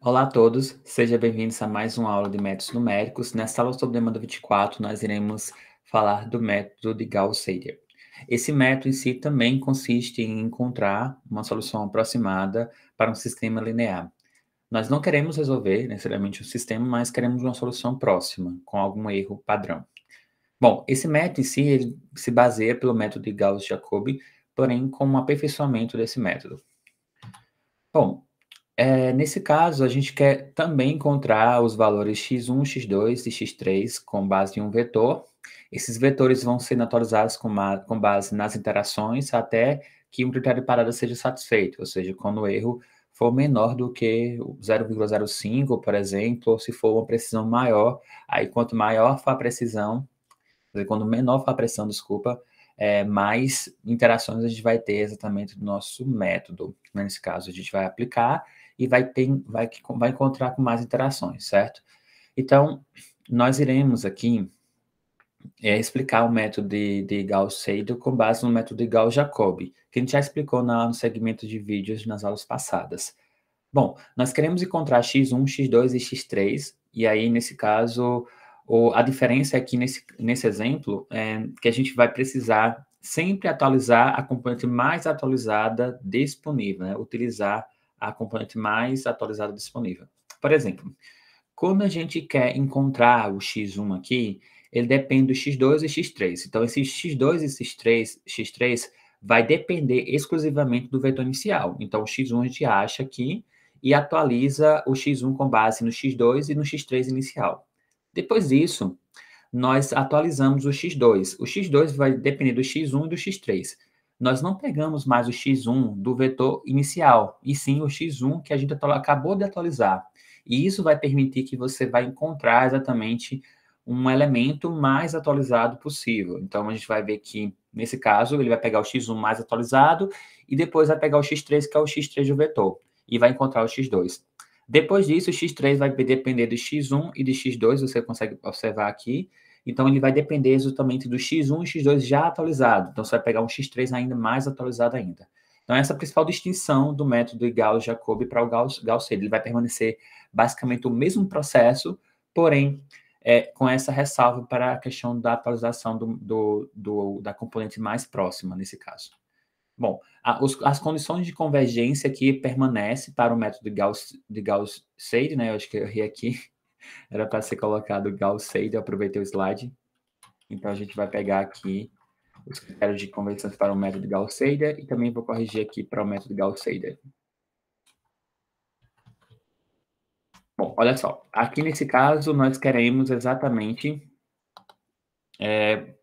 Olá a todos, sejam bem-vindos a mais uma aula de métodos numéricos. Nesta aula sobre o demanda 24, nós iremos falar do método de Gauss-Seidel. Esse método em si também consiste em encontrar uma solução aproximada para um sistema linear. Nós não queremos resolver necessariamente um sistema, mas queremos uma solução próxima, com algum erro padrão. Bom, esse método em si se baseia pelo método de Gauss-Jacobi, porém com um aperfeiçoamento desse método. Bom, é, nesse caso, a gente quer também encontrar os valores x1, x2 e x3 com base em um vetor. Esses vetores vão ser atualizados com, com base nas interações até que um critério de parada seja satisfeito, ou seja, quando o erro for menor do que 0,05, por exemplo, ou se for uma precisão maior, aí quanto maior for a precisão, quando menor for a pressão, desculpa, é, mais interações a gente vai ter exatamente do nosso método. Né? Nesse caso, a gente vai aplicar e vai, ter, vai, vai encontrar com mais interações, certo? Então, nós iremos aqui é, explicar o método de, de Gauss-Seidel com base no método de Gauss-Jacobi, que a gente já explicou na, no segmento de vídeos nas aulas passadas. Bom, nós queremos encontrar x1, x2 e x3, e aí, nesse caso, o, a diferença é que nesse, nesse exemplo, é, que a gente vai precisar sempre atualizar a componente mais atualizada disponível, né? utilizar a componente mais atualizada disponível. Por exemplo, quando a gente quer encontrar o x1 aqui, ele depende do x2 e x3. Então, esse x2 e esses 3, x3 vai depender exclusivamente do vetor inicial. Então, o x1 a gente acha aqui e atualiza o x1 com base no x2 e no x3 inicial. Depois disso, nós atualizamos o x2. O x2 vai depender do x1 e do x3 nós não pegamos mais o x1 do vetor inicial, e sim o x1 que a gente acabou de atualizar. E isso vai permitir que você vai encontrar exatamente um elemento mais atualizado possível. Então, a gente vai ver que, nesse caso, ele vai pegar o x1 mais atualizado e depois vai pegar o x3, que é o x3 do vetor, e vai encontrar o x2. Depois disso, o x3 vai depender do x1 e do x2, você consegue observar aqui, então, ele vai depender exatamente do X1 e X2 já atualizado. Então, você vai pegar um X3 ainda mais atualizado ainda. Então, essa é a principal distinção do método Gauss-Jacobi para o Gauss-Seidel. Ele vai permanecer basicamente o mesmo processo, porém, é, com essa ressalva para a questão da atualização do, do, do da componente mais próxima, nesse caso. Bom, a, os, as condições de convergência aqui permanecem para o método de Gauss-Seidel, Gauss né? Eu acho que eu errei aqui. Era para ser colocado Gauss seidel eu aproveitei o slide. Então a gente vai pegar aqui os critérios de conversão para o método Gauss-Seider e também vou corrigir aqui para o método Gauss-Seider. Bom, olha só. Aqui nesse caso, nós queremos exatamente é,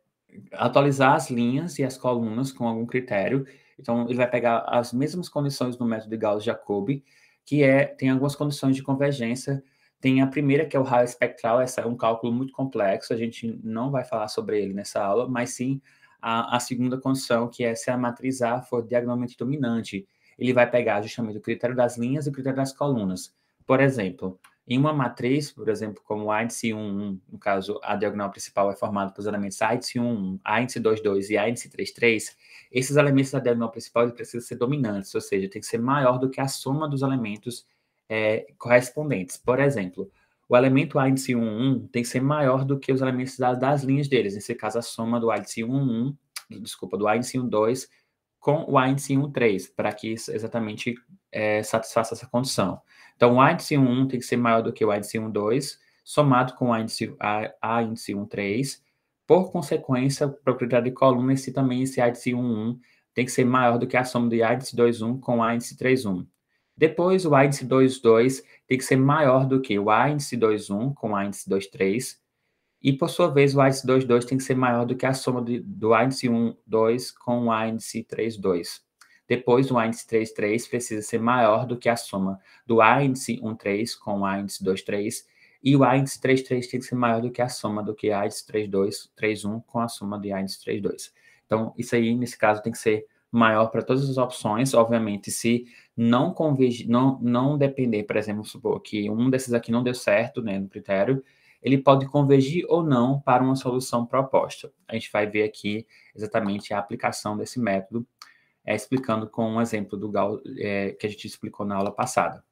atualizar as linhas e as colunas com algum critério. Então, ele vai pegar as mesmas condições do método Gauss-Jacobi, que é, tem algumas condições de convergência tem a primeira, que é o raio espectral, essa é um cálculo muito complexo, a gente não vai falar sobre ele nessa aula, mas sim a, a segunda condição, que é se a matriz A for diagonalmente dominante. Ele vai pegar justamente o critério das linhas e o critério das colunas. Por exemplo, em uma matriz, por exemplo, como A índice 1, 1 no caso, a diagonal principal é formada pelos elementos A índice 1, 1 A índice 2, 2 e A índice 3, 3, esses elementos da diagonal principal precisam ser dominantes, ou seja, tem que ser maior do que a soma dos elementos é, correspondentes. Por exemplo, o elemento índice 11 tem que ser maior do que os elementos das, das linhas deles. Nesse caso, a soma do índice 11, desculpa, do índice 12 com o índice 13, para que exatamente é, satisfaça essa condição. Então, o índice 11 tem que ser maior do que o índice 12, somado com o índice, a, a índice 13. Por consequência, a propriedade de coluna, esse também, esse índice 11, tem que ser maior do que a soma de índice 21 com o índice 31. Depois, o A índice 2,2 tem que ser maior do que o A índice 2,1 com o A índice 2,3. E, por sua vez, o A índice 2,2 tem que ser maior do que a soma de, do A índice 1,2 com o A índice 3,2. Depois, o A índice 3,3 precisa ser maior do que a soma do A índice 1,3 com o A índice 2,3. E o A índice 3,3 tem que ser maior do que a soma do que A índice 3,2, 3,1 com a soma de A índice 3,2. Então, isso aí, nesse caso, tem que ser maior para todas as opções. Obviamente, se não convergir, não, não depender, por exemplo, supor que um desses aqui não deu certo né, no critério, ele pode convergir ou não para uma solução proposta. A gente vai ver aqui exatamente a aplicação desse método, é, explicando com um exemplo do é, que a gente explicou na aula passada.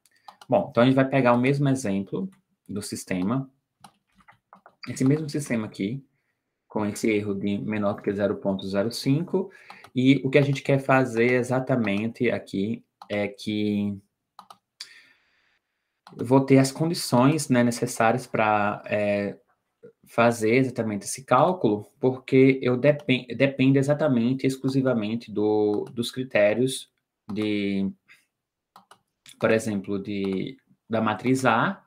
Bom, então a gente vai pegar o mesmo exemplo do sistema, esse mesmo sistema aqui, com esse erro de menor do que 0.05, e o que a gente quer fazer exatamente aqui é que vou ter as condições né, necessárias para é, fazer exatamente esse cálculo, porque eu depen depende exatamente, exclusivamente do, dos critérios de, por exemplo, de, da matriz A,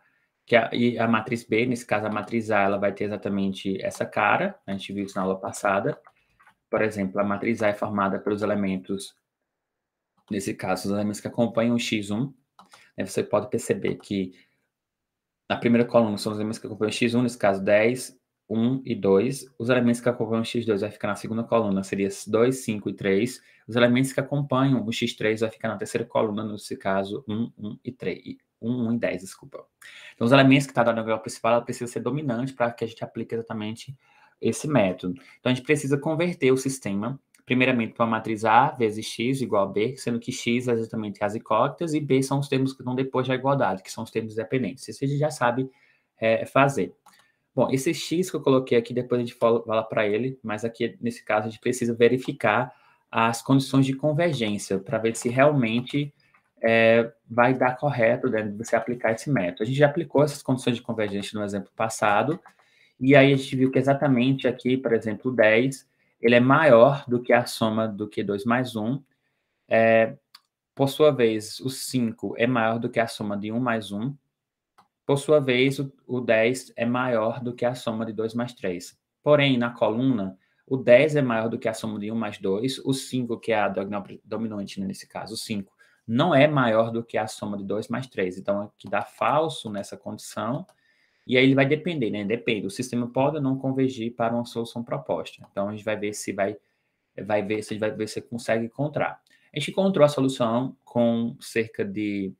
que a, e a matriz B, nesse caso a matriz A, ela vai ter exatamente essa cara, a gente viu isso na aula passada, por exemplo, a matriz A é formada pelos elementos, nesse caso, os elementos que acompanham o X1. Né? Você pode perceber que na primeira coluna são os elementos que acompanham o X1, nesse caso 10, 1 e 2. Os elementos que acompanham o X2 vai ficar na segunda coluna, seria 2, 5 e 3. Os elementos que acompanham o X3 vai ficar na terceira coluna, nesse caso 1, 1 e 3. 1, 1 e 10, desculpa. Então, os elementos que está dando a principal, ela precisa ser dominante para que a gente aplique exatamente esse método. Então, a gente precisa converter o sistema, primeiramente, para a matriz A vezes X igual a B, sendo que X é exatamente as incógnitas e B são os termos que estão depois da igualdade, que são os termos dependentes. Isso a gente já sabe é, fazer. Bom, esse X que eu coloquei aqui, depois a gente fala, para ele, mas aqui, nesse caso, a gente precisa verificar as condições de convergência para ver se realmente é, vai dar correto né, você aplicar esse método. A gente já aplicou essas condições de convergência no exemplo passado, e aí a gente viu que exatamente aqui, por exemplo, 10, ele é maior do que a soma do que 2 mais 1. É, por sua vez, o 5 é maior do que a soma de 1 mais 1. Por sua vez, o, o 10 é maior do que a soma de 2 mais 3. Porém, na coluna, o 10 é maior do que a soma de 1 mais 2. O 5, que é a dominante né, nesse caso, o 5, não é maior do que a soma de 2 mais 3. Então, aqui dá falso nessa condição. E aí ele vai depender, né? Depende. O sistema pode ou não convergir para uma solução proposta. Então a gente vai ver se vai, vai ver se vai ver se consegue encontrar. A gente encontrou a solução com cerca de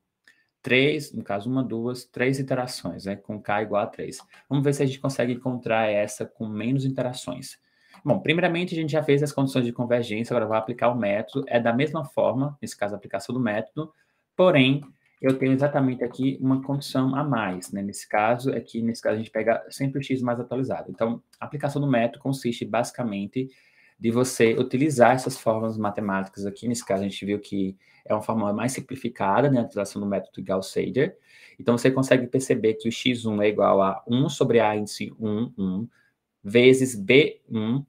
três, no caso uma, duas, três interações, né? Com k igual a três. Vamos ver se a gente consegue encontrar essa com menos interações. Bom, primeiramente a gente já fez as condições de convergência, agora vou aplicar o método. É da mesma forma, nesse caso a aplicação do método, porém eu tenho exatamente aqui uma condição a mais, né? Nesse caso, aqui, é nesse caso, a gente pega sempre o x mais atualizado. Então, a aplicação do método consiste basicamente de você utilizar essas fórmulas matemáticas aqui. Nesse caso, a gente viu que é uma fórmula mais simplificada, né? A utilização do método Gauss-Sager. Então, você consegue perceber que o x1 é igual a 1 sobre a índice 1, 1, vezes b1,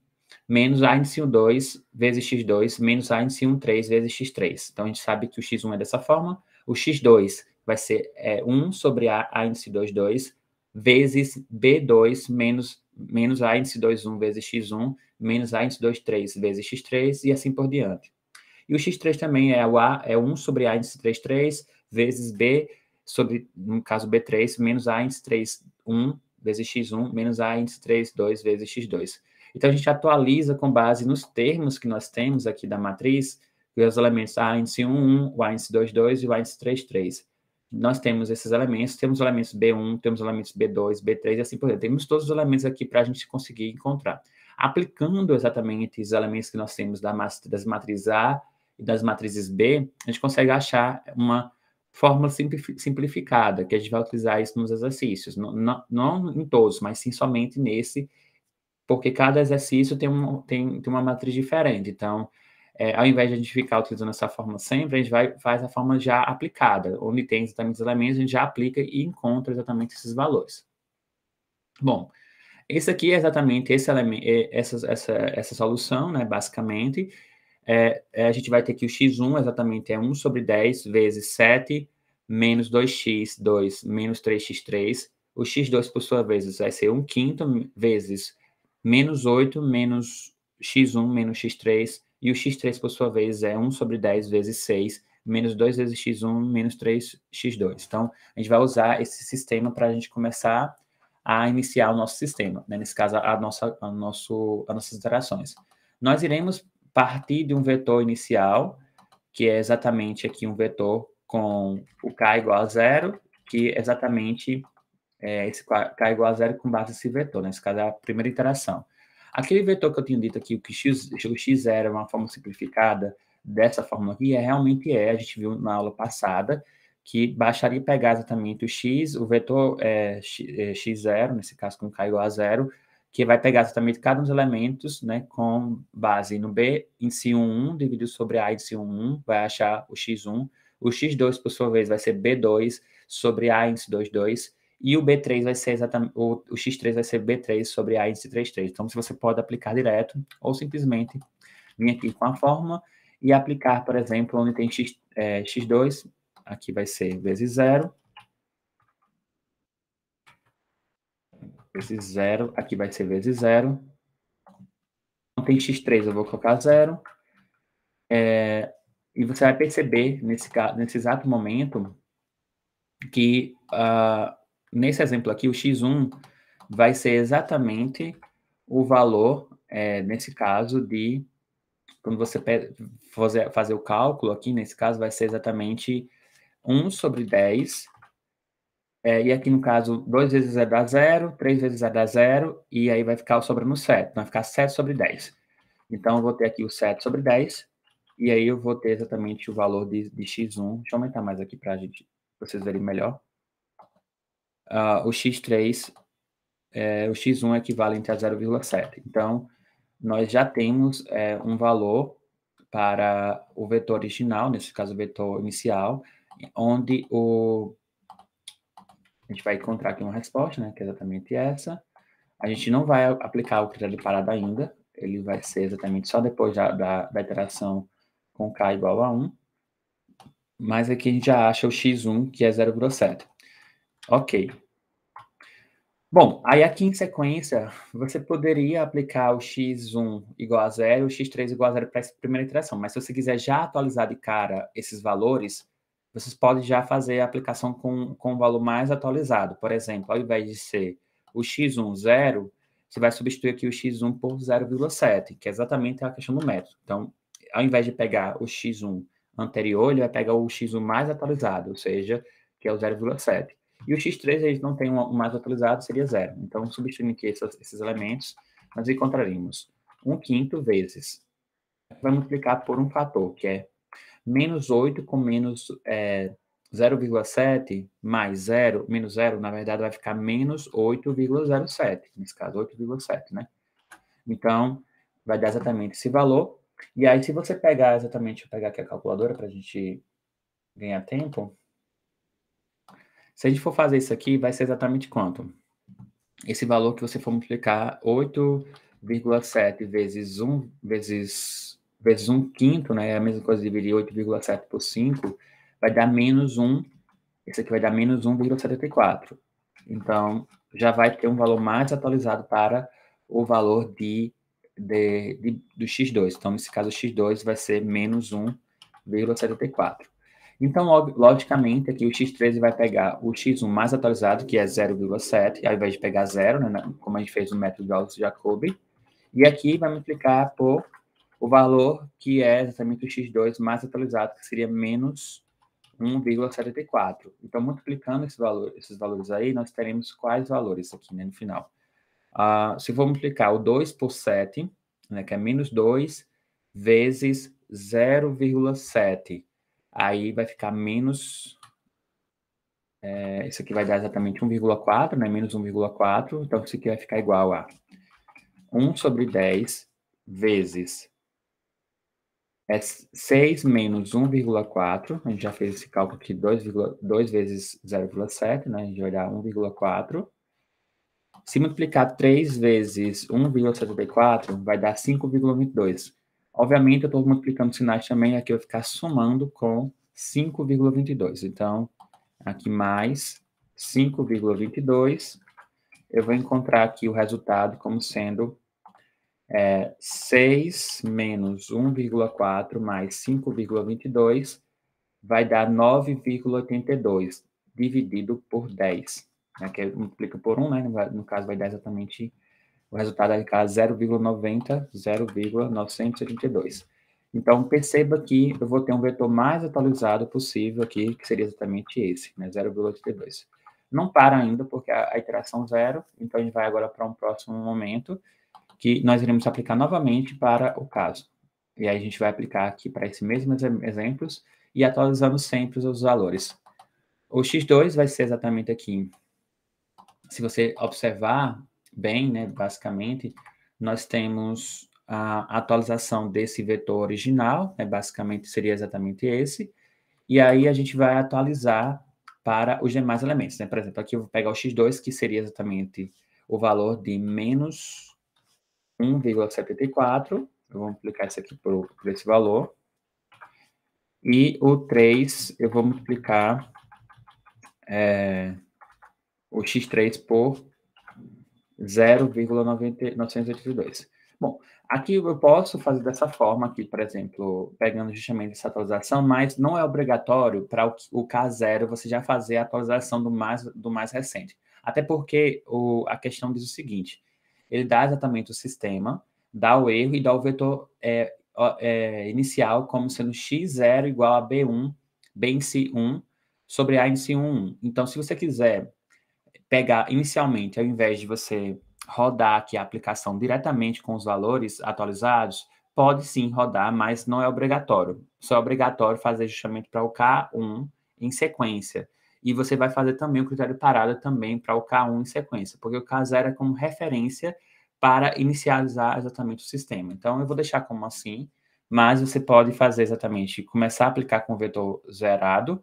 menos a índice 2 vezes x2, menos a índice 3 vezes x3. Então, a gente sabe que o x1 é dessa forma, o x2 vai ser é, 1 sobre A, A índice 2, 2, vezes B2 menos, menos A índice 2, 1 vezes x1, menos A índice 2, 3 vezes x3 e assim por diante. E o x3 também é o A, é 1 sobre A índice 3, 3, vezes B sobre, no caso B3, menos A índice 3, 1 vezes x1, menos A índice 3, 2 vezes x2. Então, a gente atualiza com base nos termos que nós temos aqui da matriz, e os elementos a índice 1, o a índice 2, 2 e o a índice 3, 3. Nós temos esses elementos, temos os elementos B1, temos os elementos B2, B3 e assim por diante. Temos todos os elementos aqui para a gente conseguir encontrar. Aplicando exatamente os elementos que nós temos das matrizes A e das matrizes B, a gente consegue achar uma fórmula simplificada, que a gente vai utilizar isso nos exercícios. Não, não, não em todos, mas sim somente nesse, porque cada exercício tem, um, tem, tem uma matriz diferente. Então, é, ao invés de a gente ficar utilizando essa forma sempre, a gente vai, faz a forma já aplicada, onde tem exatamente os elementos, a gente já aplica e encontra exatamente esses valores. Bom, esse aqui é exatamente esse elemento, é, essa, essa, essa solução, né, basicamente. É, é a gente vai ter que o x1 exatamente é 1 sobre 10 vezes 7, menos 2x2, menos 3x3. O x2, por sua vez, vai ser 1 quinto vezes menos 8, menos x1, menos x3, e o x3, por sua vez, é 1 sobre 10 vezes 6, menos 2 vezes x1, menos 3x2. Então, a gente vai usar esse sistema para a gente começar a iniciar o nosso sistema, né? nesse caso, a nossa, a nosso, as nossas interações. Nós iremos partir de um vetor inicial, que é exatamente aqui um vetor com o k igual a zero, que é exatamente é, esse k igual a zero com base nesse vetor, né? nesse caso é a primeira interação. Aquele vetor que eu tinha dito aqui, o que x, o x era uma forma simplificada dessa forma aqui, é, realmente é. A gente viu na aula passada que baixaria pegar exatamente o x, o vetor é, x, 0 é, nesse caso com k igual a zero, que vai pegar exatamente cada um dos elementos, né, com base no b, em si 1, dividido sobre a índice 1, vai achar o x1. O x2, por sua vez, vai ser b2 sobre a índice 2, 2 e o B3 vai ser exatamente, o, o X3 vai ser B3 sobre A índice 33. Então, se você pode aplicar direto ou simplesmente vir aqui com a fórmula e aplicar, por exemplo, onde tem X, é, X2, aqui vai ser vezes zero Vezes zero aqui vai ser vezes zero Não tem X3, eu vou colocar zero é, e você vai perceber, nesse, nesse exato momento, que uh, nesse exemplo aqui, o x1 vai ser exatamente o valor, é, nesse caso, de. Quando você fazer, fazer o cálculo aqui, nesse caso, vai ser exatamente 1 sobre 10. É, e aqui, no caso, 2 vezes é dar 0, 3 vezes é dar 0, e aí vai ficar o sobrando 7. Vai ficar 7 sobre 10. Então, eu vou ter aqui o 7 sobre 10, e aí eu vou ter exatamente o valor de, de x1. Deixa eu aumentar mais aqui para vocês verem melhor uh, o X3, é, o X1 é equivalente a 0,7. Então, nós já temos é, um valor para o vetor original, nesse caso o vetor inicial, onde o a gente vai encontrar aqui uma resposta, né, que é exatamente essa. A gente não vai aplicar o critério de parada ainda, ele vai ser exatamente só depois da, da, da iteração com k igual a 1, mas aqui a gente já acha o x1, que é 0,7. Ok, Bom, aí aqui em sequência, você poderia aplicar o x1 igual a zero, o x3 igual a zero para essa primeira iteração, mas se você quiser já atualizar de cara esses valores, vocês podem já fazer a aplicação com, com o valor mais atualizado. Por exemplo, ao invés de ser o x1 zero, você vai substituir aqui o x1 por 0,7, que é exatamente a questão do método. Então, ao invés de pegar o x1 anterior, ele vai pegar o x1 mais atualizado, ou seja, que é o 0,7. E o x3 eles não tem um mais atualizado, seria zero. Então, substituindo aqui esses, esses elementos, nós encontraríamos 1 um quinto vezes. Vai multiplicar por um fator, que é menos 8 com menos é, 0,7 mais 0, menos 0, na verdade, vai ficar menos 8,07. Nesse caso, 8,7, né? Então, vai dar exatamente esse valor. E aí, se você pegar exatamente, eu pegar aqui a calculadora para a gente ganhar tempo. Se a gente for fazer isso aqui, vai ser exatamente quanto? Esse valor que você for multiplicar 8,7 vezes 1 vezes, vezes 1 quinto, né? É a mesma coisa dividir 8,7 por 5, vai dar menos 1. Esse aqui vai dar menos 1,74. Então, já vai ter um valor mais atualizado para o valor de, de, de, do x2. Então, nesse caso, o x2 vai ser menos 1,74. Então, log logicamente, aqui o X13 vai pegar o X1 mais atualizado, que é 0,7, ao invés de pegar 0, né, como a gente fez no método de Augusto-Jacobi. E aqui vai multiplicar por o valor que é exatamente o X2 mais atualizado, que seria menos 1,74. Então, multiplicando esse valor, esses valores aí, nós teremos quais valores aqui né, no final? Uh, se for multiplicar o 2 por 7, né, que é menos 2, vezes 0,7, aí vai ficar menos. É, isso aqui vai dar exatamente 1,4, né? Menos 1,4. Então, isso aqui vai ficar igual a 1 sobre 10 vezes é 6 menos 1,4. A gente já fez esse cálculo aqui 2, 2 vezes 0,7, né? A gente vai dar 1,4. Se multiplicar 3 vezes 1,74, vai dar 5,22. Obviamente, eu estou multiplicando sinais também, aqui eu vou ficar somando com 5,22. Então, aqui mais 5,22, eu vou encontrar aqui o resultado como sendo é, 6 menos 1,4 mais 5,22 vai dar 9,82 dividido por 10. Aqui né, é, multiplica por 1, né? No caso, vai dar exatamente o resultado RK 0,90, 0,972. Então, perceba que eu vou ter um vetor mais atualizado possível aqui, que seria exatamente esse, né? 0,82. Não para ainda, porque a, a iteração é zero, então a gente vai agora para um próximo momento, que nós iremos aplicar novamente para o caso. E aí a gente vai aplicar aqui para esses mesmos exemplos e atualizando sempre os valores. O x2 vai ser exatamente aqui. Se você observar, bem, né, basicamente, nós temos a atualização desse vetor original, né, basicamente seria exatamente esse, e aí a gente vai atualizar para os demais elementos. Né? Por exemplo, aqui eu vou pegar o x2, que seria exatamente o valor de menos 1,74, eu vou multiplicar isso aqui por, por esse valor, e o 3, eu vou multiplicar é, o x3 por 0,982. Bom, aqui eu posso fazer dessa forma aqui, por exemplo, pegando justamente essa atualização, mas não é obrigatório para o K0 você já fazer a atualização do mais, do mais recente. Até porque o, a questão diz o seguinte, ele dá exatamente o sistema, dá o erro e dá o vetor é, é, inicial como sendo x0 igual a b1, b 1 sobre a c 1. Então, se você quiser pegar inicialmente, ao invés de você rodar aqui a aplicação diretamente com os valores atualizados, pode sim rodar, mas não é obrigatório. Só é obrigatório fazer justamente para o K1 em sequência. E você vai fazer também o critério de parada também para o K1 em sequência, porque o K0 é como referência para inicializar exatamente o sistema. Então, eu vou deixar como assim, mas você pode fazer exatamente, começar a aplicar com o vetor zerado,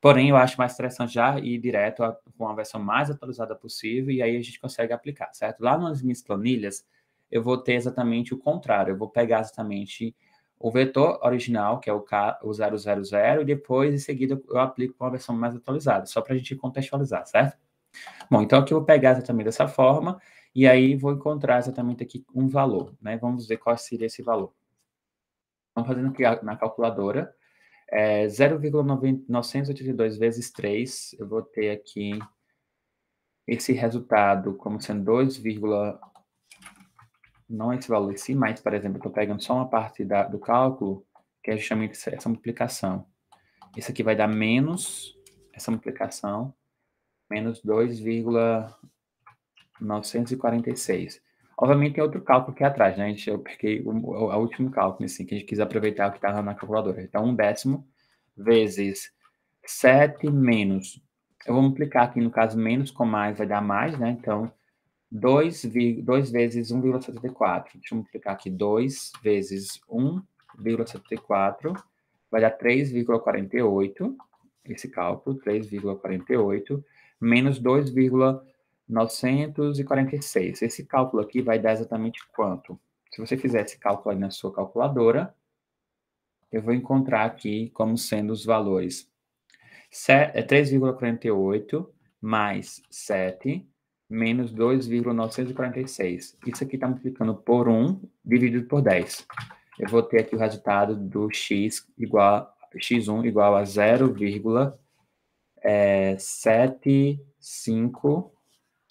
Porém, eu acho mais interessante já ir direto a, com a versão mais atualizada possível e aí a gente consegue aplicar, certo? Lá nas minhas planilhas, eu vou ter exatamente o contrário. Eu vou pegar exatamente o vetor original, que é o, K, o 000, e depois, em seguida, eu aplico com a versão mais atualizada, só para a gente contextualizar, certo? Bom, então aqui eu vou pegar exatamente dessa forma e aí vou encontrar exatamente aqui um valor, né? Vamos ver qual seria esse valor. Vamos fazendo aqui na calculadora. É 0,982 vezes 3, eu vou ter aqui esse resultado como sendo 2, não esse valor em si, mas, por exemplo, eu estou pegando só uma parte da, do cálculo, que é justamente essa multiplicação. Isso aqui vai dar menos essa multiplicação, menos 2,946. Obviamente tem outro cálculo aqui atrás, né? A gente, Eu peguei o, o, o último cálculo, assim, que a gente quis aproveitar o que estava na calculadora. Então, um décimo vezes 7 menos. Eu vou multiplicar aqui, no caso, menos com mais vai dar mais, né? Então, 2, 2 vezes 1,74. Deixa eu multiplicar aqui 2 vezes 1,74. Vai dar 3,48. Esse cálculo, 3,48. Menos 2,48. 946. Esse cálculo aqui vai dar exatamente quanto? Se você fizer esse cálculo aí na sua calculadora, eu vou encontrar aqui como sendo os valores. 3,48 é mais 7 menos 2,946. Isso aqui está multiplicando por 1 dividido por 10. Eu vou ter aqui o resultado do x igual x1 igual a 0,75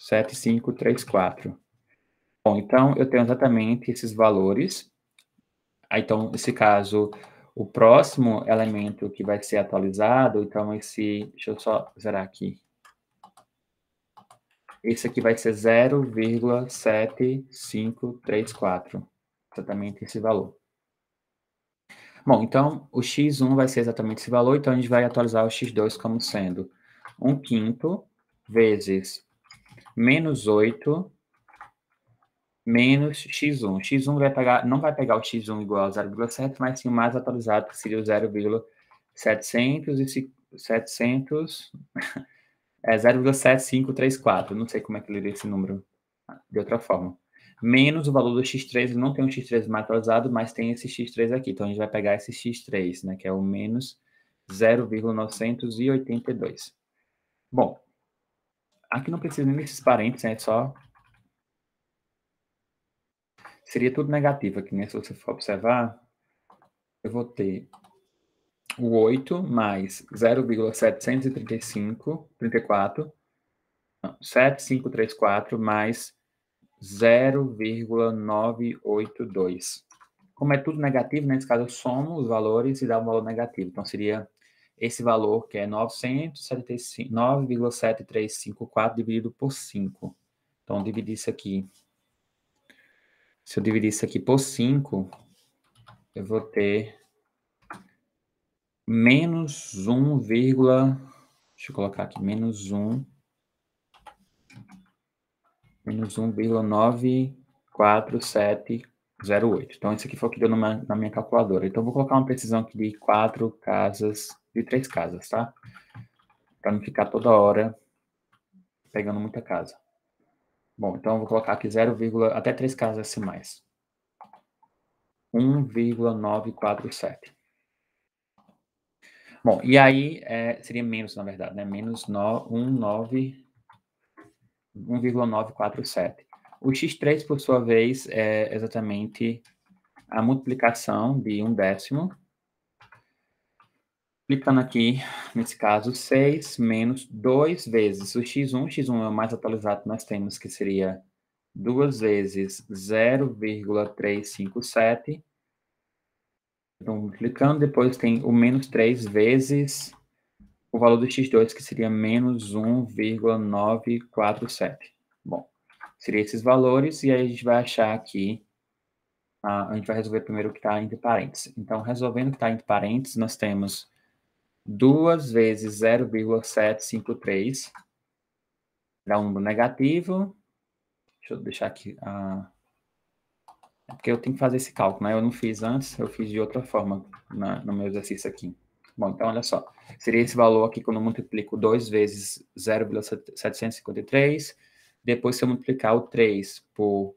7534. Bom, então eu tenho exatamente esses valores. Ah, então, nesse caso, o próximo elemento que vai ser atualizado, então esse, deixa eu só zerar aqui. Esse aqui vai ser 0,7534, exatamente esse valor. Bom, então o x1 vai ser exatamente esse valor, então a gente vai atualizar o x2 como sendo 1 quinto vezes menos 8 menos x1. x1 vai pegar, não vai pegar o x1 igual a 0,7, mas sim o mais atualizado, que seria o 0,700 é 0,7534. Não sei como é que ele lê esse número de outra forma. Menos o valor do x3, não tem um x3 mais atualizado, mas tem esse x3 aqui. Então, a gente vai pegar esse x3, né, que é o menos 0,982. Bom, Aqui não precisa nem desses parênteses, né? É só. Seria tudo negativo aqui, né? Se você for observar, eu vou ter o 8 mais 0,735, 34, não, 7534 mais 0,982. Como é tudo negativo, né? nesse caso eu somo os valores e dá um valor negativo. Então seria esse valor que é 9,7354 dividido por 5. Então, dividir isso aqui. Se eu dividir isso aqui por 5, eu vou ter menos 1, deixa eu colocar aqui, menos 1, menos 1,947 0,8. Então, isso aqui foi o que deu numa, na minha calculadora. Então, vou colocar uma precisão aqui de quatro casas, de três casas, tá? Para não ficar toda hora pegando muita casa. Bom, então, vou colocar aqui 0, até três casas decimais. 1,947. Bom, e aí é, seria menos, na verdade, né? Menos 1,947. O x3, por sua vez, é exatamente a multiplicação de um décimo. Clicando aqui, nesse caso, 6 menos 2 vezes o x1. O x1 é o mais atualizado que nós temos, que seria 2 vezes 0,357. Então, clicando, depois tem o menos 3 vezes o valor do x2, que seria menos 1,947. Bom, seria esses valores, e aí a gente vai achar aqui, a, ah, a gente vai resolver primeiro o que está entre parênteses. Então, resolvendo o que está entre parênteses, nós temos 2 vezes 0,753, dá um negativo, deixa eu deixar aqui ah, é porque eu tenho que fazer esse cálculo, né? Eu não fiz antes, eu fiz de outra forma na, no meu exercício aqui. Bom, então olha só. Seria esse valor aqui quando eu multiplico 2 vezes 0,753 depois, se eu multiplicar o 3 por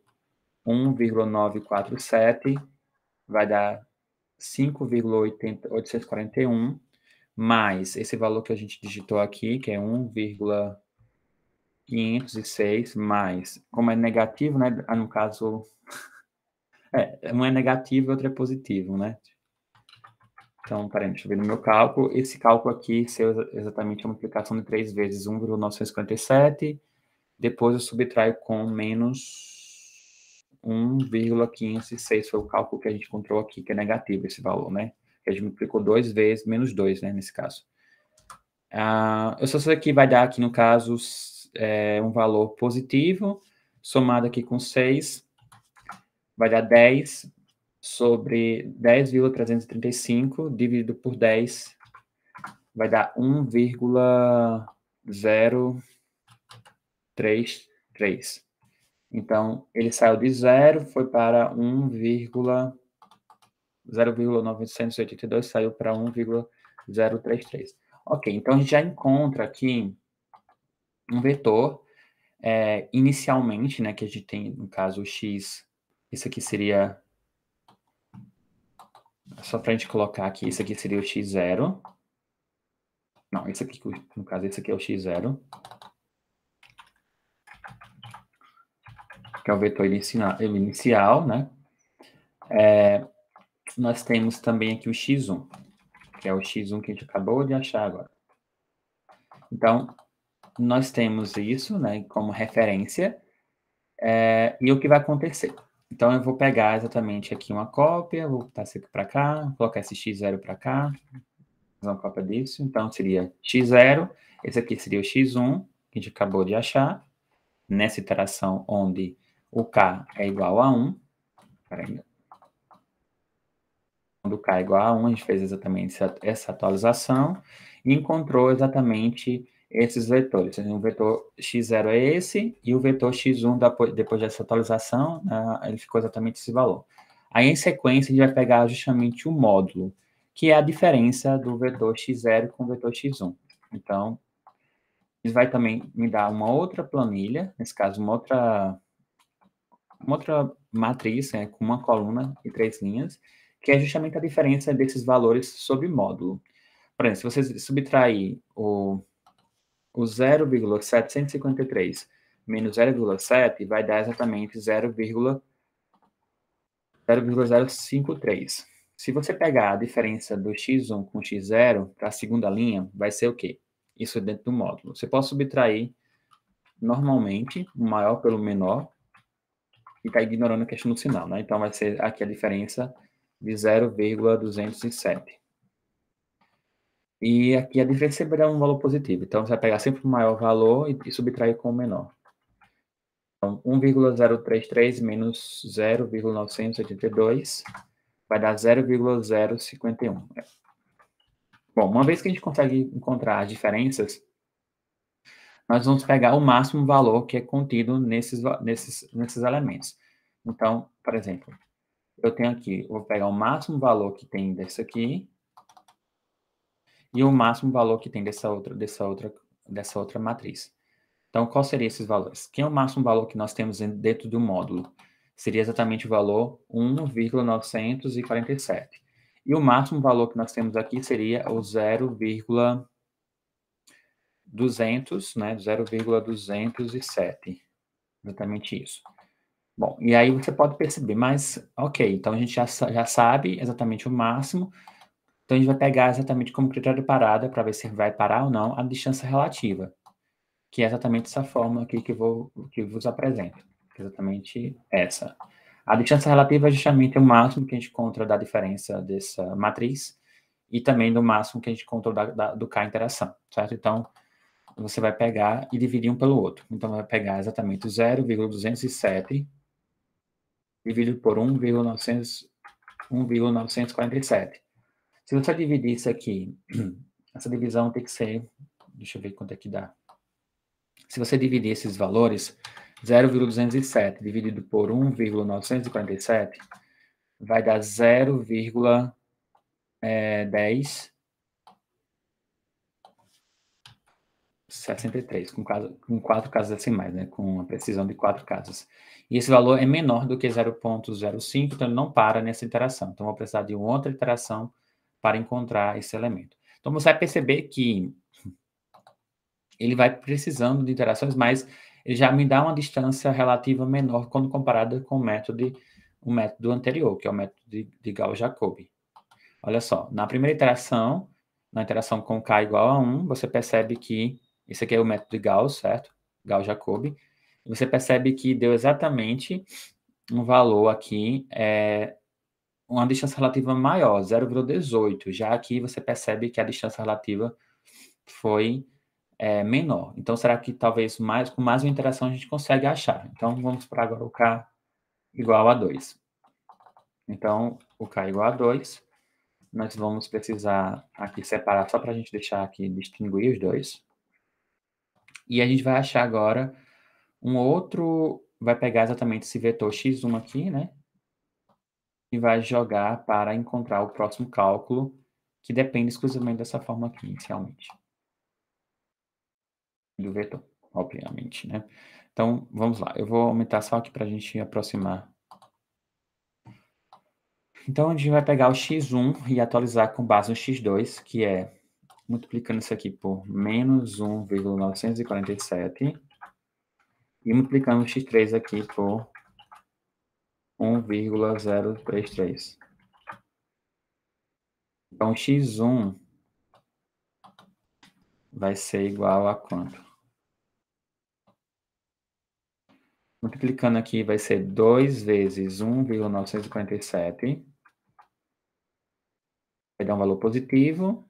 1,947, vai dar 5,841, mais esse valor que a gente digitou aqui, que é 1,506, mais, como é negativo, né? Ah, no caso, é, um é negativo e outro é positivo, né? Então, peraí, deixa eu ver no meu cálculo. Esse cálculo aqui é exatamente a multiplicação de 3 vezes 1,957 depois eu subtraio com menos 1,506, foi o cálculo que a gente encontrou aqui, que é negativo esse valor, né? a gente multiplicou 2 vezes, menos 2, né, nesse caso. Ah, eu só sei que vai dar aqui, no caso, é, um valor positivo, somado aqui com 6, vai dar 10 sobre 10,335 dividido por 10, vai dar 1,0... 3, 3. Então, ele saiu de 0, foi para 1,982, saiu para 1,033. Ok, então a gente já encontra aqui um vetor é, inicialmente, né, que a gente tem, no caso, o x, isso aqui seria, é só para a gente colocar aqui, isso aqui seria o x0, não, esse aqui, no caso, esse aqui é o x0, que é o vetor inicial, né? É, nós temos também aqui o x1, que é o x1 que a gente acabou de achar agora. Então, nós temos isso né, como referência, é, e o que vai acontecer? Então, eu vou pegar exatamente aqui uma cópia, vou botar isso aqui para cá, colocar esse x0 para cá, fazer uma cópia disso. Então, seria x0, esse aqui seria o x1, que a gente acabou de achar, nessa iteração onde o k é igual a 1. Peraí. Quando k é igual a 1, a gente fez exatamente essa, atualização e encontrou exatamente esses vetores. Então, o vetor x0 é esse e o vetor x1, depois dessa atualização, né, ele ficou exatamente esse valor. Aí, em sequência, a gente vai pegar justamente o módulo, que é a diferença do vetor x0 com o vetor x1. Então, ele vai também me dar uma outra planilha, nesse caso, uma outra uma outra matriz, né, com uma coluna e três linhas, que é justamente a diferença desses valores sobre módulo. Por exemplo, se você subtrair o, o 0,753 menos 0,7, vai dar exatamente 0,053. Se você pegar a diferença do x1 com x0 para a segunda linha, vai ser o quê? Isso dentro do módulo. Você pode subtrair normalmente o maior pelo menor, e está ignorando a questão do sinal, né? Então, vai ser aqui a diferença de 0,207. E aqui a diferença sempre dá é um valor positivo. Então, você vai pegar sempre o maior valor e, e subtrair com o menor. Então, 1,033 menos 0,982 vai dar 0,051. Bom, uma vez que a gente consegue encontrar as diferenças, nós vamos pegar o máximo valor que é contido nesses, nesses, nesses elementos. Então, por exemplo, eu tenho aqui, eu vou pegar o máximo valor que tem desse aqui e o máximo valor que tem dessa outra, dessa outra, dessa outra matriz. Então, qual seria esses valores? Quem é o máximo valor que nós temos dentro do módulo? Seria exatamente o valor 1,947. E o máximo valor que nós temos aqui seria o 0,947. 200, né, 0,207, exatamente isso. Bom, e aí você pode perceber, mas, ok, então a gente já, já sabe exatamente o máximo, então a gente vai pegar exatamente como critério de parada, para ver se vai parar ou não, a distância relativa, que é exatamente essa fórmula aqui que, eu vou, que eu vos apresento, é exatamente essa. A distância relativa é justamente o máximo que a gente encontra da diferença dessa matriz, e também do máximo que a gente encontra da, da, do K interação, certo? Então, você vai pegar e dividir um pelo outro. Então, vai pegar exatamente 0,207 dividido por 1,947. Se você dividir isso aqui, essa divisão tem que ser, deixa eu ver quanto é que dá. Se você dividir esses valores, 0,207 dividido por 1,947 vai dar 0,10 63, com, quatro com quatro casos decimais, né? com uma precisão de quatro casos. E esse valor é menor do que 0.05, então ele não para nessa interação. Então, vou precisar de outra interação para encontrar esse elemento. Então, você vai perceber que ele vai precisando de interações, mas ele já me dá uma distância relativa menor quando comparada com o método, o método anterior, que é o método de, de Gauss-Jacobi. Olha só, na primeira interação, na interação com k igual a 1, você percebe que isso aqui é o método de Gauss, certo? Gauss-Jacobi. Você percebe que deu exatamente um valor aqui, é, uma distância relativa maior, 0,18. Já aqui você percebe que a distância relativa foi é, menor. Então, será que talvez mais, com mais uma interação a gente consegue achar? Então, vamos para agora o K igual a 2. Então, o K igual a 2. Nós vamos precisar aqui separar, só para a gente deixar aqui, distinguir os dois. E a gente vai achar agora um outro, vai pegar exatamente esse vetor x1 aqui, né? E vai jogar para encontrar o próximo cálculo, que depende exclusivamente dessa forma aqui, inicialmente. Do vetor, obviamente, né? Então, vamos lá. Eu vou aumentar só aqui para a gente aproximar. Então, a gente vai pegar o x1 e atualizar com base no x2, que é multiplicando isso aqui por menos 1,947 e multiplicando o x3 aqui por 1,033. Então, x1 vai ser igual a quanto? Multiplicando aqui, vai ser 2 vezes 1,947. Vai dar um valor positivo.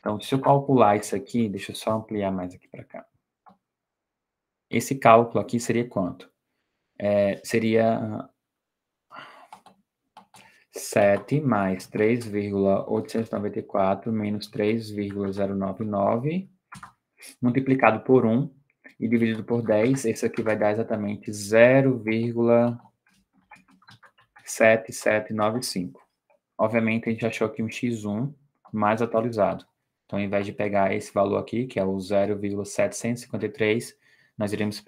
Então, se eu calcular isso aqui, deixa eu só ampliar mais aqui para cá. Esse cálculo aqui seria quanto? É, seria 7 mais 3,894 menos 3,099 multiplicado por 1 e dividido por 10. Esse aqui vai dar exatamente 0,7795. Obviamente, a gente achou aqui um x1 mais atualizado. Então, ao invés de pegar esse valor aqui, que é o 0,753, nós iremos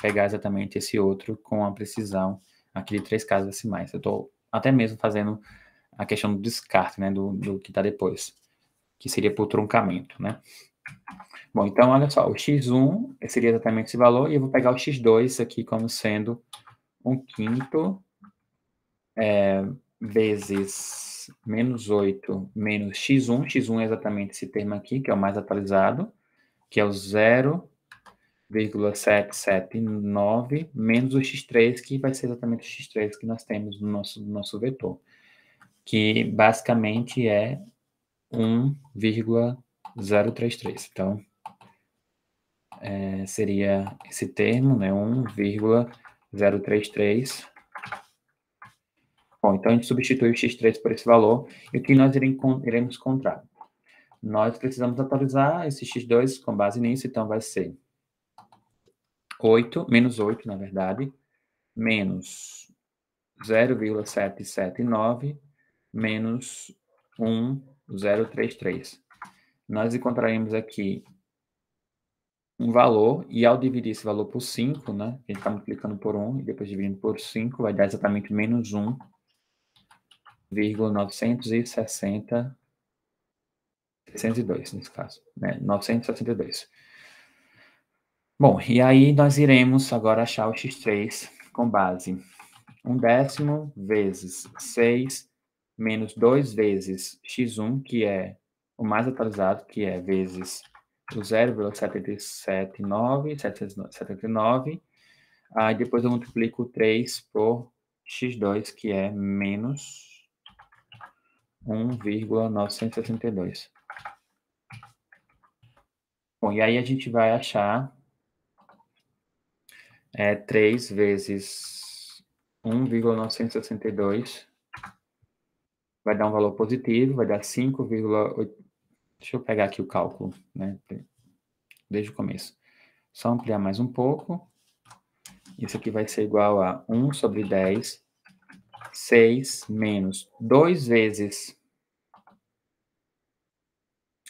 pegar exatamente esse outro com a precisão aqui de três casas decimais. Eu estou até mesmo fazendo a questão do descarte, né, do, do que está depois, que seria por truncamento, né? Bom, então, olha só, o x1 seria exatamente esse valor, e eu vou pegar o x2 aqui como sendo um quinto é, vezes menos 8 menos x1, x1 é exatamente esse termo aqui, que é o mais atualizado, que é o 0,779 menos o x3, que vai ser exatamente o x3 que nós temos no nosso, no nosso vetor, que basicamente é 1,033. Então, é, seria esse termo, né, 1,033 Bom, então a gente substitui o x3 por esse valor, e o que nós iremos encontrar? Nós precisamos atualizar esse x2 com base nisso, então vai ser 8, menos 8, na verdade, menos 0,779, menos 1,033. Nós encontraremos aqui um valor, e ao dividir esse valor por 5, né, a gente está multiplicando por 1 e depois dividindo por 5, vai dar exatamente menos 1, 960, 602 nesse caso, né? 962. Bom, e aí nós iremos agora achar o x3 com base um décimo vezes 6 menos 2 vezes x1, que é o mais atualizado, que é vezes o 0,779, aí depois eu multiplico 3 por x2, que é menos 1,972. Bom, e aí a gente vai achar é, 3 vezes 1,962 vai dar um valor positivo, vai dar 5,8. Deixa eu pegar aqui o cálculo, né? Desde o começo. Só ampliar mais um pouco. Isso aqui vai ser igual a 1 sobre 10, 6 menos 2 vezes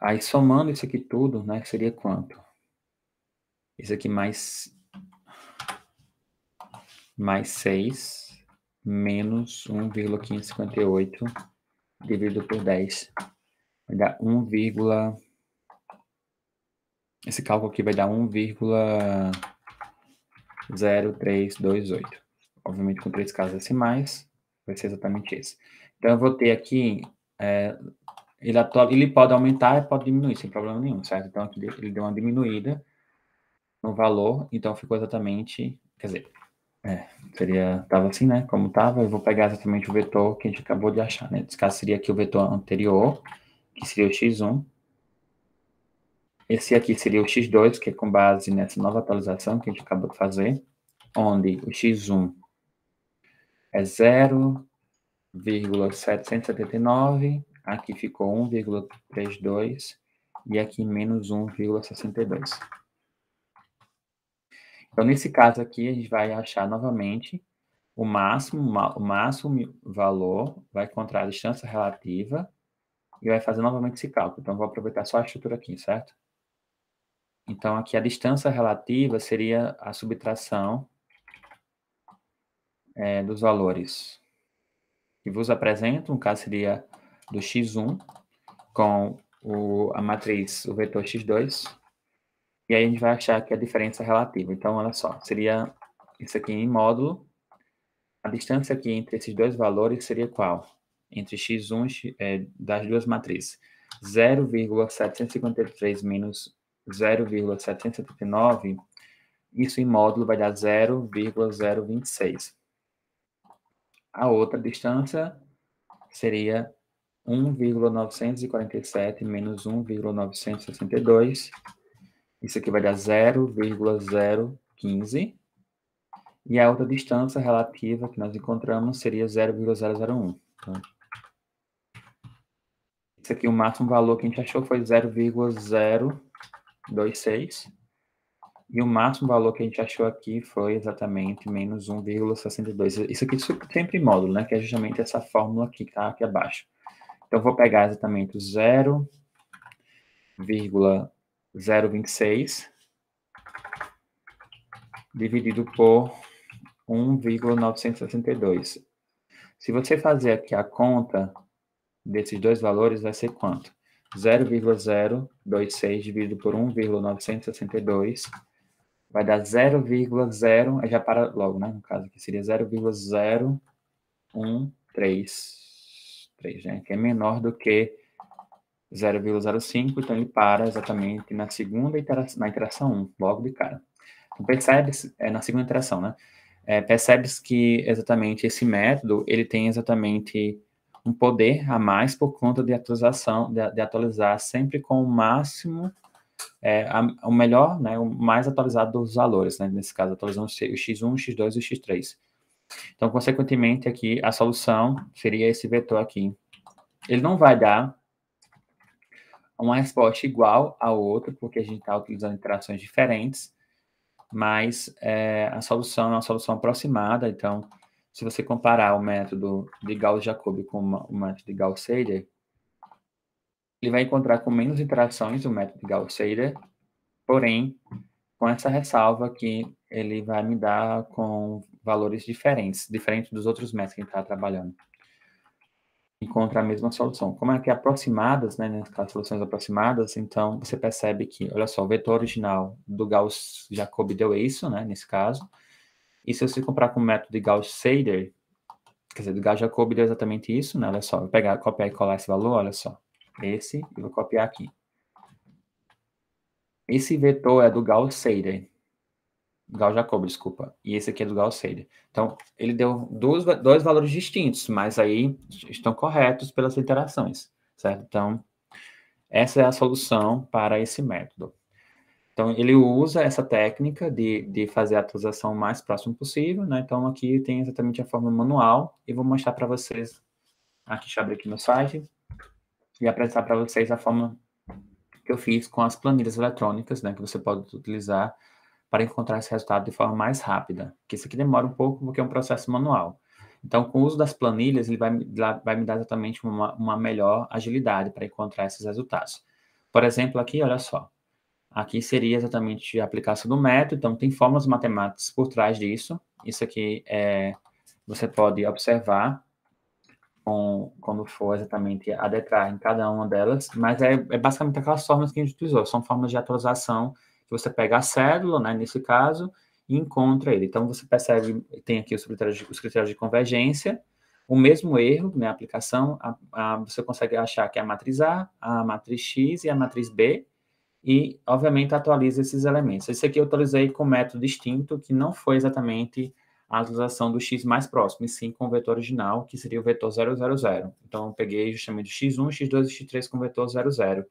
Aí somando isso aqui tudo, né, seria quanto? Isso aqui mais mais 6 menos 1,558 dividido por 10 vai dar 1, esse cálculo aqui vai dar 1,0328. Obviamente com três casas decimais, vai ser exatamente isso. Então eu vou ter aqui é, ele, ele pode aumentar e pode diminuir sem problema nenhum, certo? Então aqui ele deu uma diminuída no valor, então ficou exatamente, quer dizer, é, seria, tava assim, né? Como tava, eu vou pegar exatamente o vetor que a gente acabou de achar, né? Nesse caso seria aqui o vetor anterior, que seria o x1. Esse aqui seria o x2, que é com base nessa nova atualização que a gente acabou de fazer, onde o x1 é 0,779 Aqui ficou 1,32 e aqui menos 1,62. Então, nesse caso aqui, a gente vai achar novamente o máximo, o máximo valor, vai encontrar a distância relativa e vai fazer novamente esse cálculo. Então, vou aproveitar só a estrutura aqui, certo? Então, aqui a distância relativa seria a subtração é, dos valores que vos apresento. um caso, seria do x1 com o, a matriz, o vetor x2, e aí a gente vai achar que a diferença é relativa. Então, olha só, seria isso aqui em módulo. A distância aqui entre esses dois valores seria qual? Entre x1 é, das duas matrizes. 0,753 menos 0,779, isso em módulo vai dar 0,026. A outra distância seria 1,947 menos 1,962. Isso aqui vai dar 0,015. E a outra distância relativa que nós encontramos seria 0,001. Isso então, aqui, o máximo valor que a gente achou foi 0,026. E o máximo valor que a gente achou aqui foi exatamente menos 1,62. Isso aqui é sempre módulo, né? Que é justamente essa fórmula aqui que está aqui abaixo. Então, eu vou pegar exatamente 0,026 dividido por 1,962. Se você fazer aqui a conta desses dois valores, vai ser quanto? 0,026 dividido por 1,962 vai dar 0,0, já para logo, né? No caso aqui seria 0,013 3, né? Que é menor do que 0,05, então ele para exatamente na segunda iteração, na iteração 1, logo de cara. Então, percebe é na segunda iteração, né? É, percebes que exatamente esse método, ele tem exatamente um poder a mais por conta de atualização, de, de atualizar sempre com o máximo, é, a, o melhor, né, o mais atualizado dos valores, né, nesse caso, atualizando o x1, x2 e x3. Então, consequentemente, aqui a solução seria esse vetor aqui. Ele não vai dar uma resposta igual a outra porque a gente está utilizando interações diferentes, mas é, a solução é uma solução aproximada. Então, se você comparar o método de Gauss-Jacobi com o método de gauss seder ele vai encontrar com menos interações o método de gauss seder porém, com essa ressalva que ele vai me dar com valores diferentes, diferente dos outros métodos que a gente está trabalhando. Encontra a mesma solução. Como é que é aproximadas, né, nas né, soluções aproximadas, então você percebe que, olha só, o vetor original do Gauss-Jacob deu isso, né, nesse caso. E se você comprar com o método de gauss seder quer dizer, do Gauss-Jacob deu exatamente isso, né, olha só, vou pegar, copiar e colar esse valor, olha só, esse, e vou copiar aqui. Esse vetor é do gauss seder Gal Jacob, desculpa. E esse aqui é do Gal Seder. Então, ele deu dois, dois valores distintos, mas aí estão corretos pelas interações. certo? Então, essa é a solução para esse método. Então, ele usa essa técnica de, de fazer a atualização o mais próximo possível, né? Então, aqui tem exatamente a forma manual, e vou mostrar para vocês, aqui, deixa eu abrir aqui meu site, e apresentar para vocês a forma que eu fiz com as planilhas eletrônicas, né? Que você pode utilizar para encontrar esse resultado de forma mais rápida. Que isso aqui demora um pouco porque é um processo manual. Então, com o uso das planilhas, ele vai, vai me dar exatamente uma, uma melhor agilidade para encontrar esses resultados. Por exemplo, aqui, olha só. Aqui seria exatamente a aplicação do método, então tem fórmulas matemáticas por trás disso. Isso aqui é, você pode observar com, quando for exatamente adentrar em cada uma delas, mas é, é basicamente aquelas formas que a gente utilizou, são formas de atualização você pega a cédula, né, nesse caso, e encontra ele. Então, você percebe, tem aqui os critérios de, os critérios de convergência, o mesmo erro na né, aplicação, a, a, você consegue achar que é a matriz A, a matriz X e a matriz B, e, obviamente, atualiza esses elementos. Esse aqui eu atualizei com método distinto, que não foi exatamente a atualização do x mais próximo, e sim com o vetor original, que seria o vetor 000. Então, eu peguei justamente o x1, x2 e x3 com o vetor 00.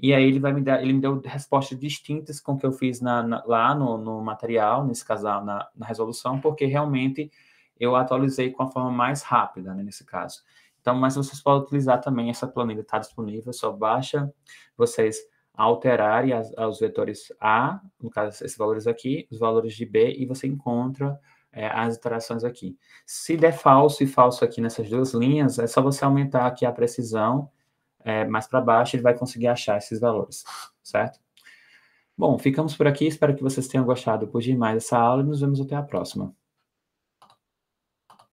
E aí ele vai me dar, ele me deu respostas distintas com o que eu fiz na, na, lá no, no, material, nesse caso na, na, resolução, porque realmente eu atualizei com a forma mais rápida, né, nesse caso. Então, mas vocês podem utilizar também essa planilha, está disponível, só baixa vocês alterarem as, os vetores A, no caso, esses valores aqui, os valores de B, e você encontra é, as alterações aqui. Se der falso e falso aqui nessas duas linhas, é só você aumentar aqui a precisão é, mais para baixo, ele vai conseguir achar esses valores, certo? Bom, ficamos por aqui. Espero que vocês tenham gostado por demais dessa aula e nos vemos até a próxima.